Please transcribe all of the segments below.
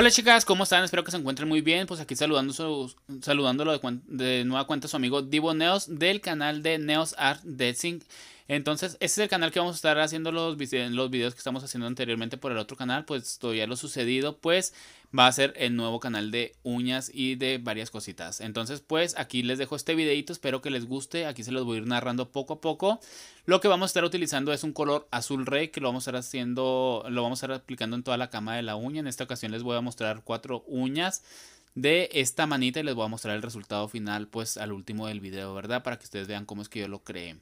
Hola chicas, ¿cómo están? Espero que se encuentren muy bien. Pues aquí saludando saludándolo de, nueva cuenta su amigo Divo Neos del canal de Neos Art Design. Entonces, este es el canal que vamos a estar haciendo los, los videos que estamos haciendo anteriormente por el otro canal. Pues todavía lo sucedido, pues va a ser el nuevo canal de uñas y de varias cositas. Entonces, pues aquí les dejo este videito, espero que les guste. Aquí se los voy a ir narrando poco a poco. Lo que vamos a estar utilizando es un color azul rey que lo vamos a estar haciendo, lo vamos a estar aplicando en toda la cama de la uña. En esta ocasión les voy a mostrar cuatro uñas de esta manita y les voy a mostrar el resultado final pues al último del video, ¿verdad? Para que ustedes vean cómo es que yo lo creé.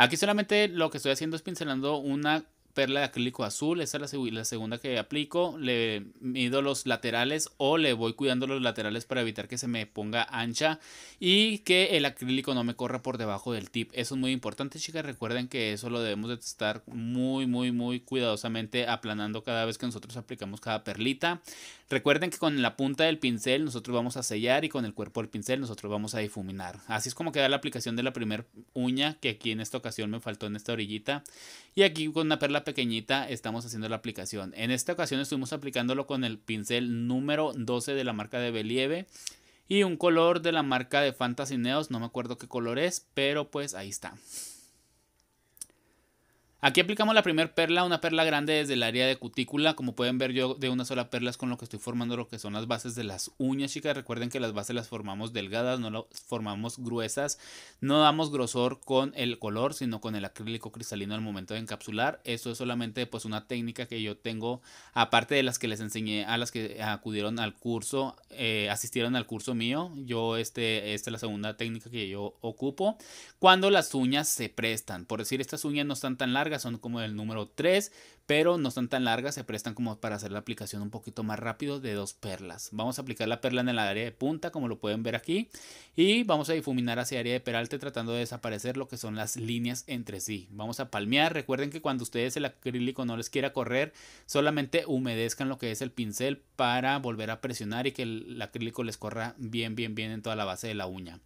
Aquí solamente lo que estoy haciendo es pincelando una perla de acrílico azul, esa es la, segunda que aplico, le mido los laterales o le voy cuidando los laterales para evitar que se me ponga ancha y que el acrílico no me corra por debajo del tip, eso es muy importante chicas, recuerden que eso lo debemos de estar muy muy muy cuidadosamente aplanando cada vez que nosotros aplicamos cada perlita, recuerden que con la punta del pincel nosotros vamos a sellar y con el cuerpo del pincel nosotros vamos a difuminar, así es como queda la aplicación de la primera uña que aquí en esta ocasión me faltó en esta orillita y aquí con una perla pequeñita estamos haciendo la aplicación. En esta ocasión estuvimos aplicándolo con el pincel número 12 de la marca de Believe y un color de la marca de Fantasy Neos, no me acuerdo qué color es, pero pues ahí está. Aquí aplicamos la primera perla, una perla grande desde el área de cutícula. Como pueden ver yo de una sola perla es con lo que estoy formando lo que son las bases de las uñas, chicas. Recuerden que las bases las formamos delgadas, no las formamos gruesas. No damos grosor con el color, sino con el acrílico cristalino al momento de encapsular. Eso es solamente pues una técnica que yo tengo, aparte de las que les enseñé a las que acudieron al curso, eh, asistieron al curso mío. Yo este, esta es la segunda técnica que yo ocupo. Cuando las uñas se prestan, por decir estas uñas no están tan largas son como el número 3, pero no son tan largas, se prestan como para hacer la aplicación un poquito más rápido de dos perlas. Vamos a aplicar la perla en el área de punta, como lo pueden ver aquí, y vamos a difuminar hacia área de peralte tratando de desaparecer lo que son las líneas entre sí. Vamos a palmear, recuerden que cuando ustedes el acrílico no les quiera correr, solamente humedezcan lo que es el pincel para volver a presionar y que el acrílico les corra bien, bien, bien en toda la base de la uña.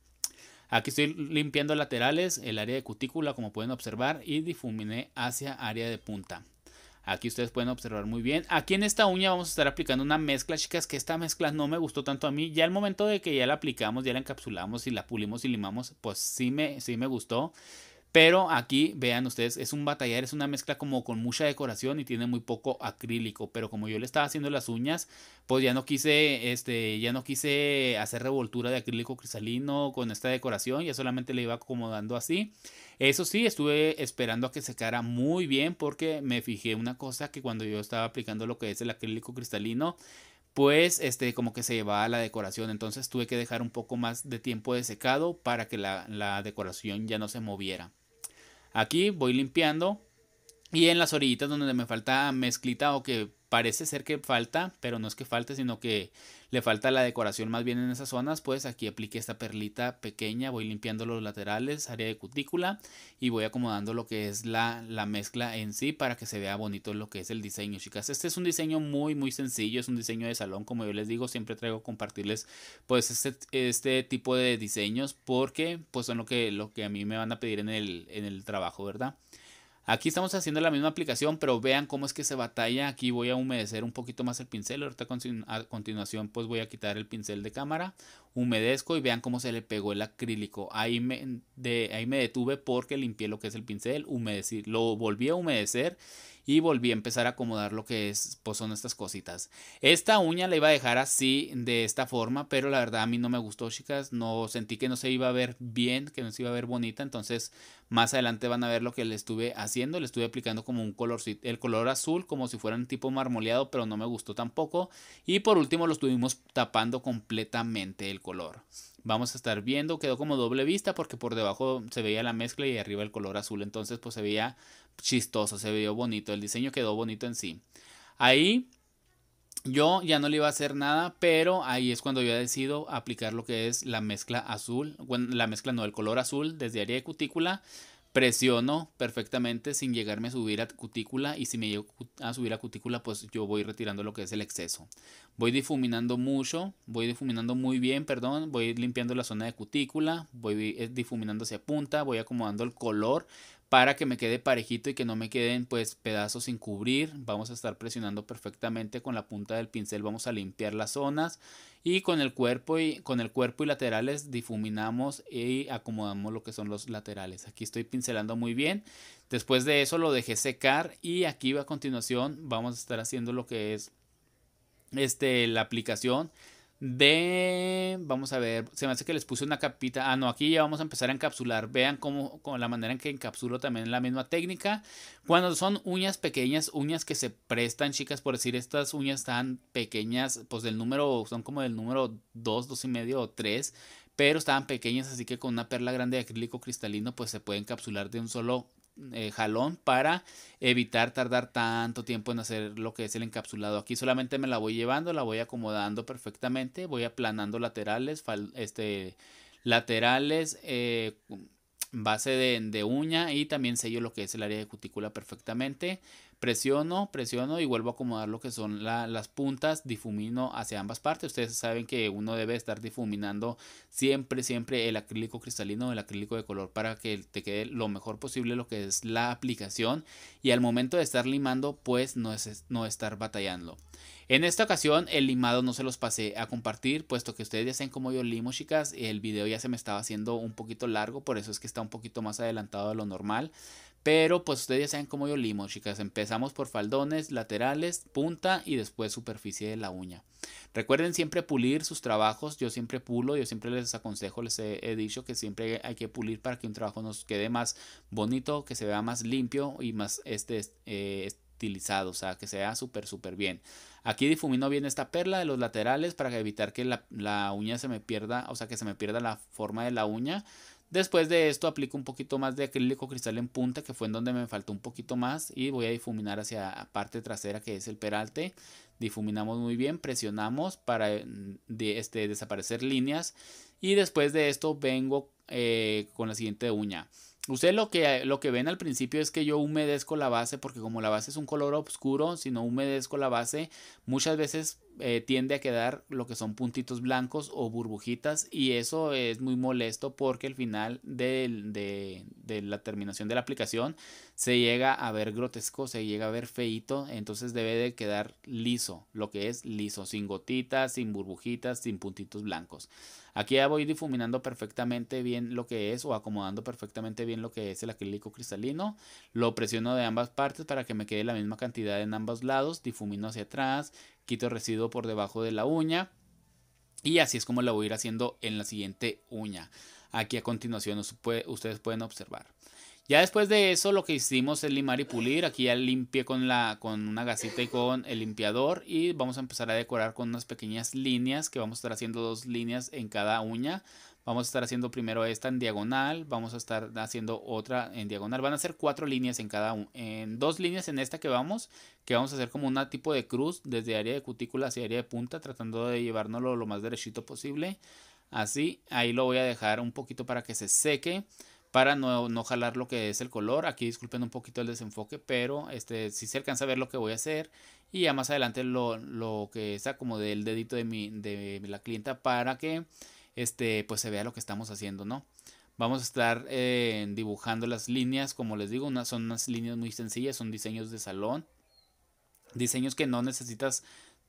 Aquí estoy limpiando laterales, el área de cutícula como pueden observar y difuminé hacia área de punta. Aquí ustedes pueden observar muy bien. Aquí en esta uña vamos a estar aplicando una mezcla, chicas, que esta mezcla no me gustó tanto a mí. Ya el momento de que ya la aplicamos, ya la encapsulamos y la pulimos y limamos, pues sí me, sí me gustó. Pero aquí, vean ustedes, es un batallar, es una mezcla como con mucha decoración y tiene muy poco acrílico. Pero como yo le estaba haciendo las uñas, pues ya no quise, este, ya no quise hacer revoltura de acrílico cristalino con esta decoración. Ya solamente le iba acomodando así. Eso sí, estuve esperando a que secara muy bien porque me fijé una cosa que cuando yo estaba aplicando lo que es el acrílico cristalino, pues este como que se llevaba la decoración entonces tuve que dejar un poco más de tiempo de secado para que la decoración ya no se moviera Aquí voy limpiando. Y en las orillitas donde me falta mezclita o que parece ser que falta, pero no es que falte, sino que le falta la decoración más bien en esas zonas, pues aquí apliqué esta perlita pequeña, voy limpiando los laterales, área de cutícula y voy acomodando lo que es la, mezcla en sí para que se vea bonito lo que es el diseño, chicas. Este es un diseño muy, muy sencillo, es un diseño de salón, como yo les digo, siempre traigo compartirles pues este, este, tipo de diseños porque pues son lo que, lo que a mí me van a pedir en el, en el trabajo, ¿verdad? Aquí estamos haciendo la misma aplicación, pero vean cómo es que se batalla. Aquí voy a humedecer un poquito más el pincel. Ahorita a continuación pues voy a quitar el pincel de cámara humedezco y vean cómo se le pegó el acrílico. Ahí me, de, ahí me detuve porque limpié lo que es el pincel, humedecí, lo volví a humedecer y volví a empezar a acomodar lo que es, pues son estas cositas. Esta uña la iba a dejar así, de esta forma, pero la verdad a mí no me gustó, chicas. No sentí que no se iba a ver bien, que no se iba a ver bonita. Entonces, más adelante van a ver lo que le estuve haciendo. Le estuve aplicando como un color, el color azul, como si fuera un tipo marmoleado, pero no me gustó tampoco. Y por último, lo estuvimos tapando completamente. El color. Vamos a estar viendo, quedó como doble vista porque por debajo se veía la mezcla y arriba el color azul. Entonces pues se veía chistoso, se veía bonito, el diseño quedó bonito en sí. Ahí yo ya no le iba a hacer nada, pero ahí es cuando yo decido aplicar lo que es la mezcla azul, bueno, la mezcla no, el color azul desde área de cutícula presiono perfectamente sin llegarme a subir a cutícula y si me llego a subir a cutícula pues yo voy retirando lo que es el exceso. Voy difuminando mucho, voy difuminando muy bien, perdón, voy limpiando la zona de cutícula, voy eh, difuminando hacia punta, voy acomodando el color para que me quede parejito y que no me queden pues pedazos sin cubrir. Vamos a estar presionando perfectamente con la punta del pincel, vamos a limpiar las zonas y con el cuerpo y con el cuerpo y laterales difuminamos y acomodamos lo que son los laterales. Aquí estoy pincelando muy bien. Después de eso lo dejé secar y aquí a continuación vamos a estar haciendo lo que es este la aplicación de, vamos a ver, se me hace que les puse una capita, ah no, aquí ya vamos a empezar a encapsular, vean cómo, con la manera en que encapsulo también la misma técnica, cuando son uñas pequeñas, uñas que se prestan chicas, por decir estas uñas están pequeñas, pues del número, son como del número 2, 2 y medio o 3, pero estaban pequeñas, así que con una perla grande de acrílico cristalino, pues se puede encapsular de un solo eh, jalón para evitar tardar tanto tiempo en hacer lo que es el encapsulado. Aquí solamente me la voy llevando, la voy acomodando perfectamente, voy aplanando laterales, este, laterales, eh, base de, de uña y también sello lo que es el área de cutícula perfectamente presiono, presiono y vuelvo a acomodar lo que son las puntas, difumino hacia ambas partes. Ustedes saben que uno debe estar difuminando siempre, siempre el acrílico cristalino, el acrílico de color para que te quede lo mejor posible lo que es la aplicación y al momento de estar limando pues no, es, no estar batallando. En esta ocasión el limado no se los pasé a compartir, puesto que ustedes ya saben cómo yo limo, chicas. El video ya se me estaba haciendo un poquito largo, por eso es que está un poquito más adelantado de lo normal. Pero pues ustedes ya saben cómo yo limo, chicas. Empezamos por faldones, laterales, punta y después superficie de la uña. Recuerden siempre pulir sus trabajos. Yo siempre pulo, yo siempre les aconsejo, les he, dicho que siempre hay que pulir para que un trabajo nos quede más bonito, que se vea más limpio y más este, eh, estilizado, o sea, que sea súper, súper bien. Aquí difumino bien esta perla de los laterales para evitar que la, la uña se me pierda, o sea, que se me pierda la forma de la uña Después de esto aplico un poquito más de acrílico cristal en punta, que fue en donde me faltó un poquito más. Y voy a difuminar hacia la parte trasera que es el peralte. Difuminamos muy bien, presionamos para eh, este, desaparecer líneas. Y después de esto vengo eh, con la siguiente uña. Ustedes lo que, lo que ven al principio es que yo humedezco la base porque como la base es un color oscuro, si no humedezco la base, muchas veces eh, tiende a quedar lo que son puntitos blancos o burbujitas y eso es muy molesto porque al final de, la terminación de la aplicación se llega a ver grotesco, se llega a ver feito, entonces debe de quedar liso, lo que es liso, sin gotitas, sin burbujitas, sin puntitos blancos. Aquí ya voy difuminando perfectamente bien lo que es o acomodando perfectamente bien lo que es el acrílico cristalino. Lo presiono de ambas partes para que me quede la misma cantidad en ambos lados. Difumino hacia atrás, quito el residuo por debajo de la uña y así es como la voy a ir haciendo en la siguiente uña. Aquí a continuación ustedes pueden observar. Ya después de eso lo que hicimos es limar y pulir. Aquí ya limpié con, la, con una gasita y con el limpiador. Y vamos a empezar a decorar con unas pequeñas líneas que vamos a estar haciendo dos líneas en cada uña. Vamos a estar haciendo primero esta en diagonal, vamos a estar haciendo otra en diagonal. Van a ser cuatro líneas en cada uno, en dos líneas en esta que vamos, que vamos a hacer como una tipo de cruz desde área de cutícula hacia área de punta, tratando de llevárnoslo lo más derechito posible. Así, ahí lo voy a dejar un poquito para que se seque para no, no, jalar lo que es el color. Aquí disculpen un poquito el desenfoque, pero este, si se alcanza a ver lo que voy a hacer. Y ya más adelante lo, que está como del dedito de, mi, de la clienta para que este, pues se vea lo que estamos haciendo, ¿no? Vamos a estar eh, dibujando las líneas, como les digo, son unas líneas muy sencillas, son diseños de salón. Diseños que no necesitas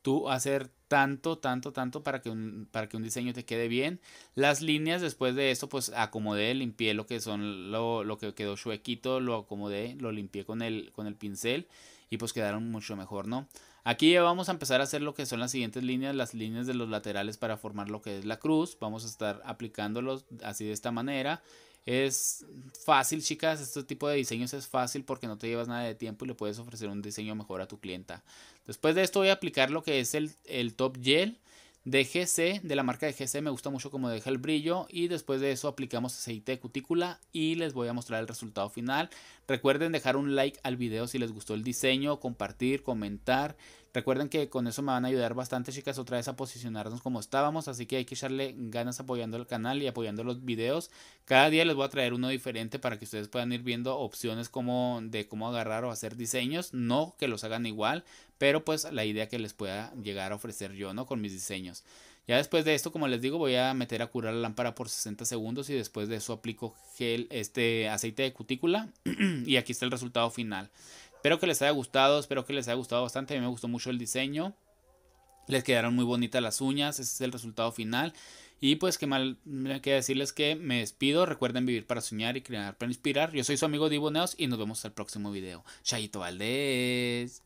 tú hacer tanto, tanto, tanto para que, un, para que un diseño te quede bien. Las líneas después de esto, pues acomodé, limpié lo que son lo, que quedó chuequito, lo acomodé, lo limpié con el, con el pincel y pues quedaron mucho mejor, ¿no? Aquí ya vamos a empezar a hacer lo que son las siguientes líneas, las líneas de los laterales para formar lo que es la cruz. Vamos a estar aplicándolos así de esta manera. Es fácil, chicas, este tipo de diseños es fácil porque no te llevas nada de tiempo y le puedes ofrecer un diseño mejor a tu clienta. Después de esto voy a aplicar lo que es el, top gel de GC, de la marca de GC, me gusta mucho como deja el brillo y después de eso aplicamos aceite de cutícula y les voy a mostrar el resultado final. Recuerden dejar un like al video si les gustó el diseño, compartir, comentar Recuerden que con eso me van a ayudar bastante, chicas, otra vez a posicionarnos como estábamos. Así que hay que echarle ganas apoyando el canal y apoyando los videos. Cada día les voy a traer uno diferente para que ustedes puedan ir viendo opciones como de cómo agarrar o hacer diseños. No que los hagan igual, pero pues la idea que les pueda llegar a ofrecer yo, ¿no? Con mis diseños. Ya después de esto, como les digo, voy a meter a curar la lámpara por 60 segundos y después de eso aplico gel, este aceite de cutícula y aquí está el resultado final. Espero que les haya gustado, espero que les haya gustado bastante. A mí me gustó mucho el diseño. Les quedaron muy bonitas las uñas, ese es el resultado final. Y pues qué mal me queda decirles que me despido. Recuerden vivir para soñar y crear para inspirar. Yo soy su amigo diboneos y nos vemos al próximo video. Chayito Valdés.